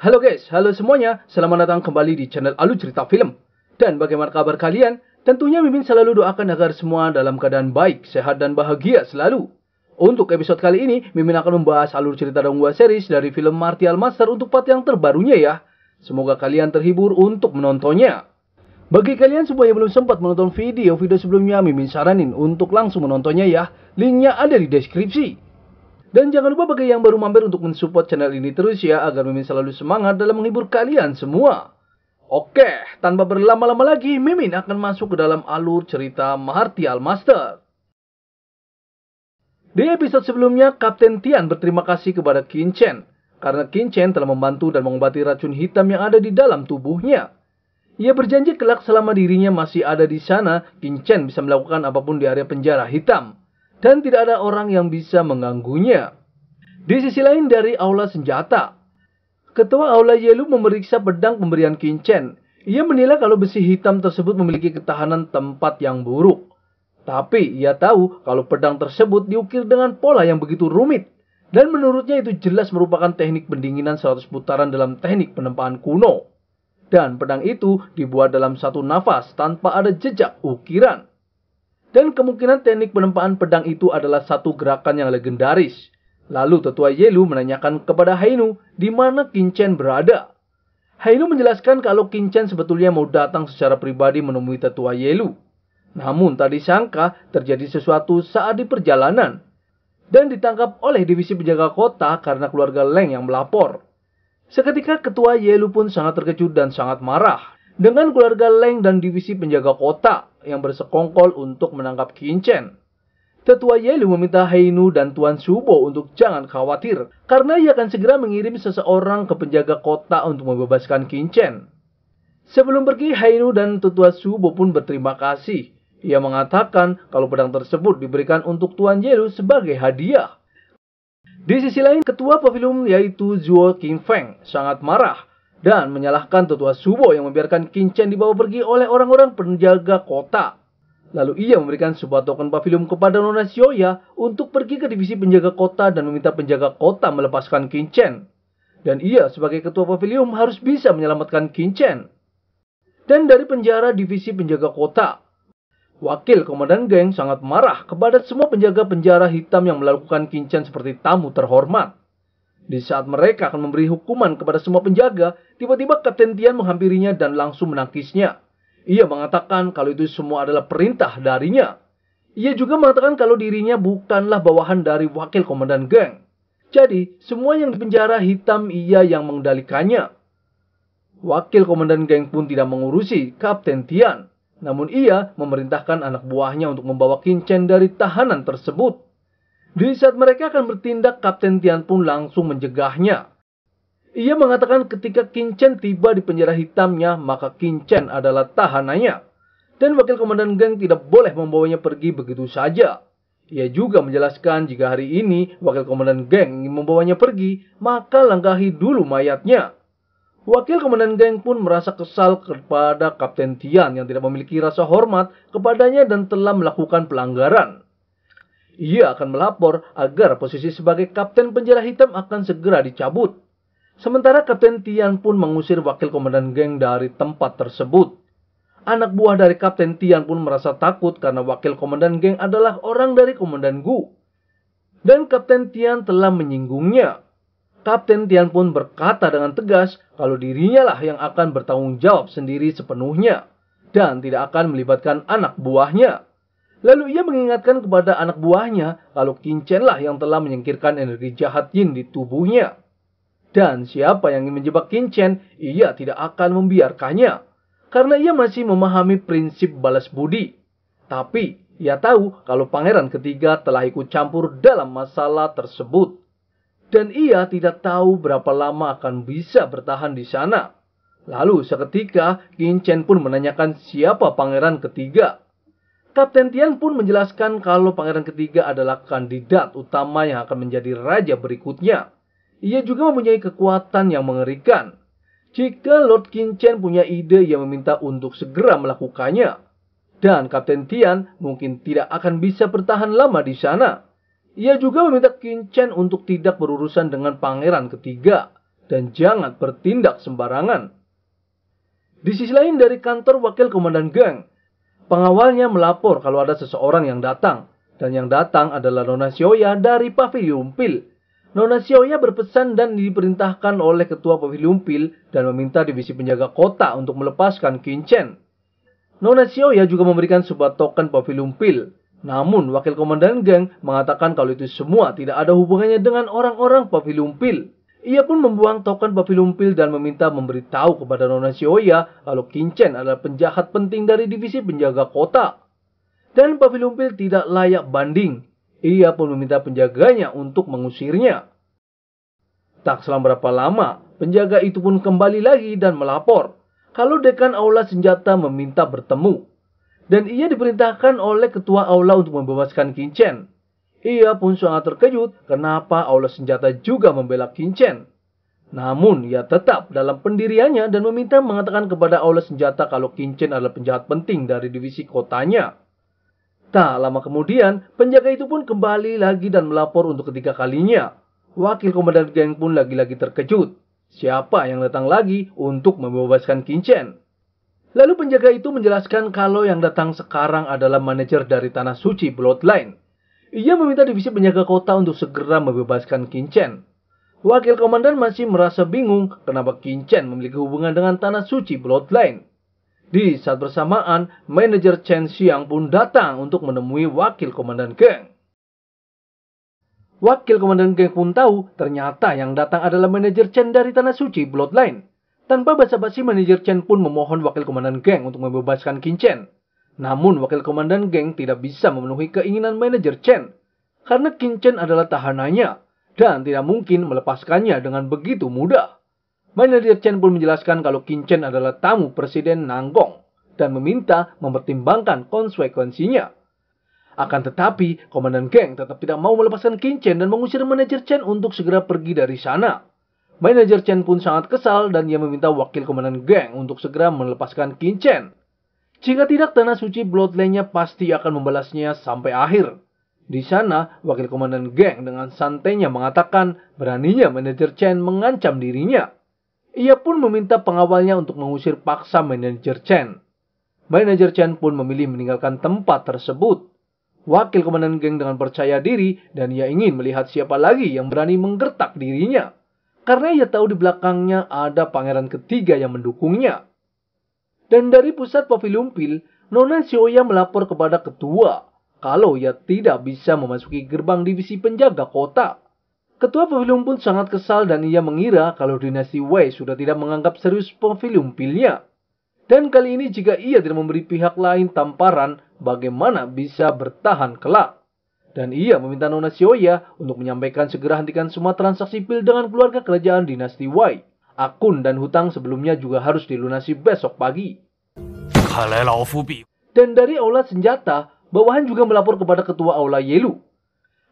Halo guys, halo semuanya. Selamat datang kembali di channel Alu Cerita Film. Dan bagaimana kabar kalian? Tentunya Mimin selalu doakan agar semua dalam keadaan baik, sehat, dan bahagia selalu. Untuk episode kali ini, Mimin akan membahas alur cerita dan buah series dari film Martial Master untuk part yang terbarunya ya. Semoga kalian terhibur untuk menontonnya. Bagi kalian semua yang belum sempat menonton video-video sebelumnya, Mimin saranin untuk langsung menontonnya ya. Linknya ada di deskripsi. Dan jangan lupa bagi yang baru mampir untuk mensupport channel ini terus ya, agar Mimin selalu semangat dalam menghibur kalian semua. Oke, tanpa berlama-lama lagi, Mimin akan masuk ke dalam alur cerita Martial Master. Di episode sebelumnya, Kapten Tian berterima kasih kepada Qin Chen, karena Qin Chen telah membantu dan mengobati racun hitam yang ada di dalam tubuhnya. Ia berjanji kelak selama dirinya masih ada di sana, Qin Chen bisa melakukan apapun di area penjara hitam dan tidak ada orang yang bisa mengganggunya. Di sisi lain dari aula senjata, ketua aula Yelu memeriksa pedang pemberian Kincen. Ia menilai kalau besi hitam tersebut memiliki ketahanan tempat yang buruk. Tapi ia tahu kalau pedang tersebut diukir dengan pola yang begitu rumit. Dan menurutnya itu jelas merupakan teknik pendinginan 100 putaran dalam teknik penempaan kuno. Dan pedang itu dibuat dalam satu nafas tanpa ada jejak ukiran. Dan kemungkinan teknik penempaan pedang itu adalah satu gerakan yang legendaris. Lalu tetua Yelu menanyakan kepada Hainu di mana Kinchen berada. Hainu menjelaskan kalau Kinchen sebetulnya mau datang secara pribadi menemui tetua Yelu. Namun tadi sangka terjadi sesuatu saat di perjalanan dan ditangkap oleh divisi penjaga kota karena keluarga Leng yang melapor. Seketika ketua Yelu pun sangat terkejut dan sangat marah dengan keluarga Leng dan divisi penjaga kota yang bersekongkol untuk menangkap Kincen. Tetua Yelu meminta Heinu dan Tuan Subo untuk jangan khawatir, karena ia akan segera mengirim seseorang ke penjaga kota untuk membebaskan Kincen. Sebelum pergi, Heinu dan Tetua Subo pun berterima kasih. Ia mengatakan kalau pedang tersebut diberikan untuk Tuan Yelu sebagai hadiah. Di sisi lain, ketua pavilion yaitu Zuo Feng sangat marah dan menyalahkan tetua Subo yang membiarkan Kincen dibawa pergi oleh orang-orang penjaga kota. Lalu ia memberikan sebuah token pavilium kepada Nona Shioya untuk pergi ke divisi penjaga kota dan meminta penjaga kota melepaskan Kincen. Dan ia sebagai ketua pavilium harus bisa menyelamatkan Kincen. Dan dari penjara divisi penjaga kota, Wakil Komandan Geng sangat marah kepada semua penjaga penjara hitam yang melakukan Kincen seperti tamu terhormat. Di saat mereka akan memberi hukuman kepada semua penjaga, tiba-tiba Kapten Tian menghampirinya dan langsung menangkisnya. Ia mengatakan kalau itu semua adalah perintah darinya. Ia juga mengatakan kalau dirinya bukanlah bawahan dari wakil komandan geng. Jadi, semua yang dipenjara hitam ia yang mengendalikannya. Wakil komandan geng pun tidak mengurusi Kapten Tian. Namun ia memerintahkan anak buahnya untuk membawa Kincen dari tahanan tersebut. Di saat mereka akan bertindak, Kapten Tian pun langsung mencegahnya. Ia mengatakan ketika Kincen tiba di penjara hitamnya, maka Kincen adalah tahanannya. Dan wakil komandan geng tidak boleh membawanya pergi begitu saja. Ia juga menjelaskan jika hari ini wakil komandan geng ingin membawanya pergi, maka langkahi dulu mayatnya. Wakil komandan geng pun merasa kesal kepada Kapten Tian yang tidak memiliki rasa hormat kepadanya dan telah melakukan pelanggaran. Ia akan melapor agar posisi sebagai kapten penjara hitam akan segera dicabut. Sementara Kapten Tian pun mengusir wakil komandan geng dari tempat tersebut. Anak buah dari Kapten Tian pun merasa takut karena wakil komandan geng adalah orang dari komandan Gu. Dan Kapten Tian telah menyinggungnya. Kapten Tian pun berkata dengan tegas kalau dirinya lah yang akan bertanggung jawab sendiri sepenuhnya dan tidak akan melibatkan anak buahnya. Lalu ia mengingatkan kepada anak buahnya kalau Kincenlah yang telah menyingkirkan energi jahat Yin di tubuhnya. Dan siapa yang ingin menjebak Kincen, ia tidak akan membiarkannya. Karena ia masih memahami prinsip balas budi. Tapi, ia tahu kalau pangeran ketiga telah ikut campur dalam masalah tersebut. Dan ia tidak tahu berapa lama akan bisa bertahan di sana. Lalu seketika Kincen pun menanyakan siapa pangeran ketiga. Kapten Tian pun menjelaskan kalau pangeran ketiga adalah kandidat utama yang akan menjadi raja berikutnya. Ia juga mempunyai kekuatan yang mengerikan. Jika Lord King Chen punya ide yang meminta untuk segera melakukannya, dan Kapten Tian mungkin tidak akan bisa bertahan lama di sana. Ia juga meminta King Chen untuk tidak berurusan dengan pangeran ketiga dan jangan bertindak sembarangan. Di sisi lain dari kantor wakil komandan geng, Pengawalnya melapor kalau ada seseorang yang datang, dan yang datang adalah Nona Sioya dari Pavilion Pil. Nona Sioya berpesan dan diperintahkan oleh ketua Pavilion Pil dan meminta divisi penjaga kota untuk melepaskan Kinchen. Nona Sioya juga memberikan sebuah token Pavilion Pil. Namun, wakil komandan geng mengatakan kalau itu semua tidak ada hubungannya dengan orang-orang Pavilion Pil. Ia pun membuang token babi lumpil dan meminta memberitahu kepada Nona Shioya kalau Kincen adalah penjahat penting dari divisi penjaga kota. Dan babi lumpil tidak layak banding. Ia pun meminta penjaganya untuk mengusirnya. Tak selama berapa lama, penjaga itu pun kembali lagi dan melapor kalau dekan aula senjata meminta bertemu. Dan ia diperintahkan oleh ketua aula untuk membebaskan Kincen. Ia pun sangat terkejut kenapa Allah Senjata juga membela Kinchen. Namun, ia tetap dalam pendiriannya dan meminta mengatakan kepada Allah Senjata kalau Kinchen adalah penjahat penting dari divisi kotanya. Tak lama kemudian, penjaga itu pun kembali lagi dan melapor untuk ketiga kalinya. Wakil komandan geng pun lagi-lagi terkejut. Siapa yang datang lagi untuk membebaskan Kinchen? Lalu penjaga itu menjelaskan kalau yang datang sekarang adalah manajer dari Tanah Suci Bloodline. Ia meminta divisi penjaga kota untuk segera membebaskan Kinchen. Wakil komandan masih merasa bingung kenapa Kinchen memiliki hubungan dengan tanah suci Bloodline. Di saat bersamaan, manajer Chen Xiang pun datang untuk menemui wakil komandan geng. Wakil komandan geng pun tahu ternyata yang datang adalah manajer Chen dari tanah suci Bloodline. Tanpa basa-basi, manajer Chen pun memohon wakil komandan geng untuk membebaskan Kinchen. Namun wakil komandan geng tidak bisa memenuhi keinginan manajer Chen karena King Chen adalah tahanannya dan tidak mungkin melepaskannya dengan begitu mudah. Manajer Chen pun menjelaskan kalau King Chen adalah tamu Presiden Nanggong dan meminta mempertimbangkan konsekuensinya. Akan tetapi, komandan geng tetap tidak mau melepaskan Chen dan mengusir manajer Chen untuk segera pergi dari sana. Manajer Chen pun sangat kesal dan ia meminta wakil komandan geng untuk segera melepaskan Chen. Jika tidak, tanah suci bloodline-nya pasti akan membalasnya sampai akhir. Di sana, wakil komandan geng dengan santainya mengatakan beraninya manajer Chen mengancam dirinya. Ia pun meminta pengawalnya untuk mengusir paksa manajer Chen. Manajer Chen pun memilih meninggalkan tempat tersebut. Wakil komandan geng dengan percaya diri dan ia ingin melihat siapa lagi yang berani menggertak dirinya. Karena ia tahu di belakangnya ada pangeran ketiga yang mendukungnya. Dan dari pusat pavilion pil, Nona Sioya melapor kepada ketua kalau ia tidak bisa memasuki gerbang divisi penjaga kota. Ketua Pavilion pun sangat kesal dan ia mengira kalau dinasti Wei sudah tidak menganggap serius Pavilion pilnya. Dan kali ini jika ia tidak memberi pihak lain tamparan, bagaimana bisa bertahan kelak? Dan ia meminta Nona Sioya untuk menyampaikan segera hentikan semua transaksi pil dengan keluarga kerajaan dinasti Wei. Akun dan hutang sebelumnya juga harus dilunasi besok pagi. Dan dari aula senjata, bawahan juga melapor kepada ketua aula Yelu.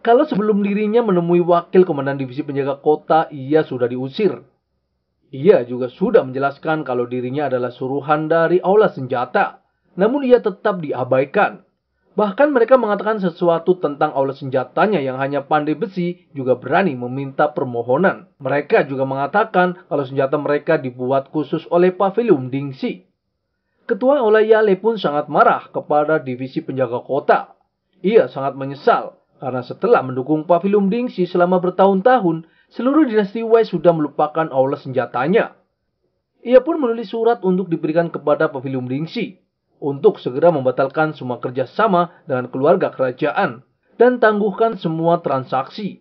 Kalau sebelum dirinya menemui wakil komandan divisi penjaga kota, ia sudah diusir. Ia juga sudah menjelaskan kalau dirinya adalah suruhan dari aula senjata, namun ia tetap diabaikan. Bahkan mereka mengatakan sesuatu tentang aula senjatanya yang hanya pandai besi juga berani meminta permohonan. Mereka juga mengatakan kalau senjata mereka dibuat khusus oleh Pavilum Dingsi. Ketua Yale pun sangat marah kepada divisi penjaga kota. Ia sangat menyesal karena setelah mendukung Pavilum Dingsi selama bertahun-tahun, seluruh dinasti Wei sudah melupakan aula senjatanya. Ia pun menulis surat untuk diberikan kepada Pavilum Dingsi untuk segera membatalkan semua kerjasama dengan keluarga kerajaan dan tangguhkan semua transaksi.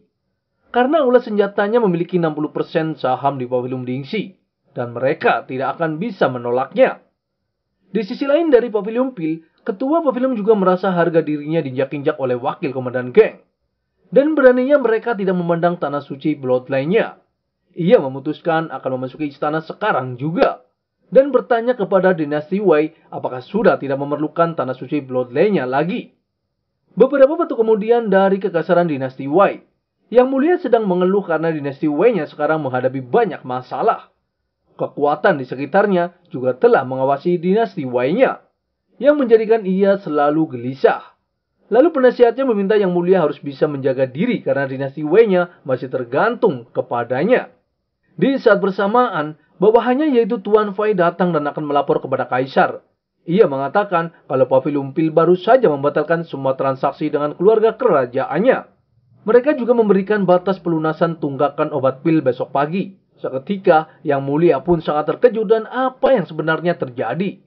Karena ulat senjatanya memiliki 60% saham di Pavilion Dingsi dan mereka tidak akan bisa menolaknya. Di sisi lain dari Pavilion Pil, ketua Pavilion juga merasa harga dirinya diinjak-injak oleh wakil komandan geng. Dan beraninya mereka tidak memandang tanah suci bloodline-nya. Ia memutuskan akan memasuki istana sekarang juga dan bertanya kepada dinasti Wei apakah sudah tidak memerlukan tanah suci bloodline-nya lagi. Beberapa waktu kemudian dari kekasaran dinasti Wei, yang mulia sedang mengeluh karena dinasti Wei-nya sekarang menghadapi banyak masalah. Kekuatan di sekitarnya juga telah mengawasi dinasti Wei-nya, yang menjadikan ia selalu gelisah. Lalu penasihatnya meminta yang mulia harus bisa menjaga diri karena dinasti Wei-nya masih tergantung kepadanya. Di saat bersamaan, bawahannya yaitu Tuan Fai datang dan akan melapor kepada Kaisar. Ia mengatakan kalau Pavilion Pil baru saja membatalkan semua transaksi dengan keluarga kerajaannya. Mereka juga memberikan batas pelunasan tunggakan obat pil besok pagi. Seketika, yang mulia pun sangat terkejut dan apa yang sebenarnya terjadi.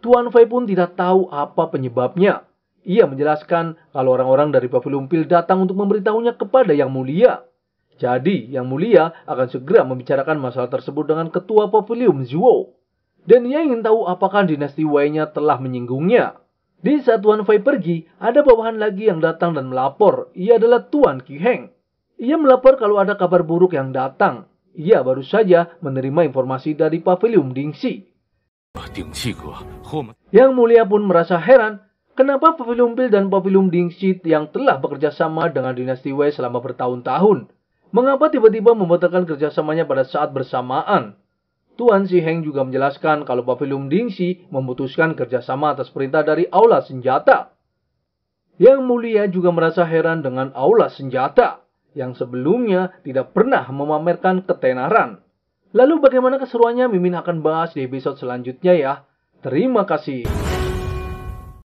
Tuan Fei pun tidak tahu apa penyebabnya. Ia menjelaskan kalau orang-orang dari Pavilion Pil datang untuk memberitahunya kepada yang mulia. Jadi, Yang Mulia akan segera membicarakan masalah tersebut dengan Ketua Pavilium Zuo. Dan ia ingin tahu apakah dinasti Wei-nya telah menyinggungnya. Di saat Tuan Fei pergi, ada bawahan lagi yang datang dan melapor. Ia adalah Tuan Qi Heng. Ia melapor kalau ada kabar buruk yang datang. Ia baru saja menerima informasi dari Pavilium Dingxi. Ah, yang mulia pun merasa heran kenapa Pavilium Bill dan Pavilium Dingxi yang telah bekerja sama dengan dinasti Wei selama bertahun-tahun Mengapa tiba-tiba membatalkan kerjasamanya pada saat bersamaan? Tuan Si Heng juga menjelaskan kalau Pavilum Dingsi memutuskan kerjasama atas perintah dari Aula Senjata. Yang mulia juga merasa heran dengan Aula Senjata yang sebelumnya tidak pernah memamerkan ketenaran. Lalu bagaimana keseruannya Mimin akan bahas di episode selanjutnya ya. Terima kasih.